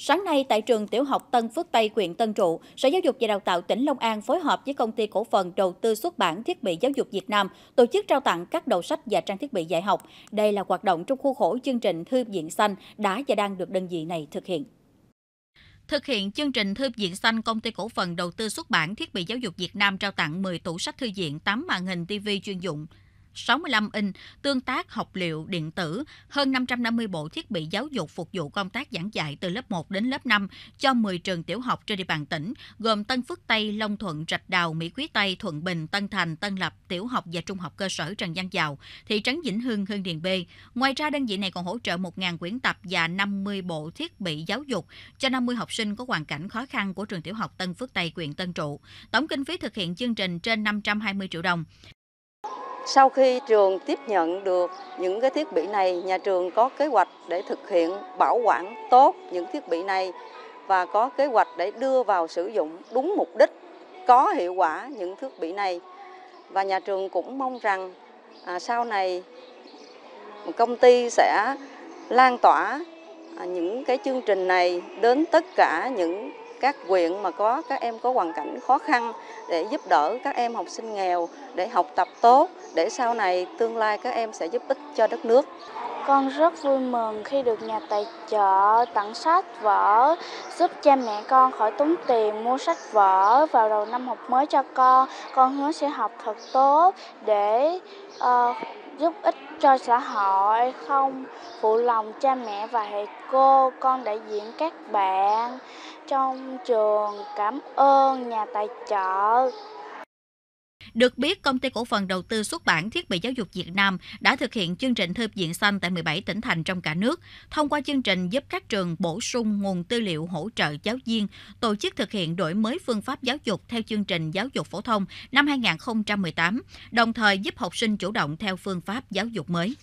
Sáng nay tại trường tiểu học Tân Phước Tây, huyện Tân Trụ, Sở Giáo dục và Đào tạo tỉnh Long An phối hợp với công ty cổ phần đầu tư xuất bản thiết bị giáo dục Việt Nam tổ chức trao tặng các đầu sách và trang thiết bị dạy học. Đây là hoạt động trong khuôn khổ chương trình Thư viện xanh đã và đang được đơn vị này thực hiện. Thực hiện chương trình Thư viện xanh, công ty cổ phần đầu tư xuất bản thiết bị giáo dục Việt Nam trao tặng 10 tủ sách thư viện, 8 màn hình TV chuyên dụng, 65 inch, tương tác học liệu điện tử, hơn 550 bộ thiết bị giáo dục phục vụ công tác giảng dạy từ lớp 1 đến lớp 5 cho 10 trường tiểu học trên địa bàn tỉnh, gồm Tân Phước Tây, Long Thuận, Rạch Đào, Mỹ Quý Tây, Thuận Bình, Tân Thành, Tân Lập, Tiểu học và Trung học cơ sở Trần Văn Dào, thị trấn Vĩnh Hưng, Hưng Điền B. Ngoài ra, đơn vị này còn hỗ trợ 1.000 quyển tập và 50 bộ thiết bị giáo dục cho 50 học sinh có hoàn cảnh khó khăn của trường tiểu học Tân Phước Tây, huyện Tân Trụ. Tổng kinh phí thực hiện chương trình trên 520 triệu đồng. Sau khi trường tiếp nhận được những cái thiết bị này, nhà trường có kế hoạch để thực hiện bảo quản tốt những thiết bị này và có kế hoạch để đưa vào sử dụng đúng mục đích có hiệu quả những thiết bị này. Và nhà trường cũng mong rằng à, sau này công ty sẽ lan tỏa à, những cái chương trình này đến tất cả những các quyện mà có các em có hoàn cảnh khó khăn để giúp đỡ các em học sinh nghèo để học tập tốt để sau này tương lai các em sẽ giúp ích cho đất nước. Con rất vui mừng khi được nhà tài trợ tặng sách vở giúp cha mẹ con khỏi tốn tiền mua sách vở vào đầu năm học mới cho con. Con hứa sẽ học thật tốt để uh, giúp ích cho xã hội, không phụ lòng cha mẹ và thầy cô. Con đại diện các bạn trong trường cảm ơn nhà tài trợ. Được biết, công ty cổ phần đầu tư xuất bản thiết bị giáo dục Việt Nam đã thực hiện chương trình thư viện xanh tại 17 tỉnh thành trong cả nước. Thông qua chương trình giúp các trường bổ sung nguồn tư liệu hỗ trợ giáo viên, tổ chức thực hiện đổi mới phương pháp giáo dục theo chương trình giáo dục phổ thông năm 2018, đồng thời giúp học sinh chủ động theo phương pháp giáo dục mới.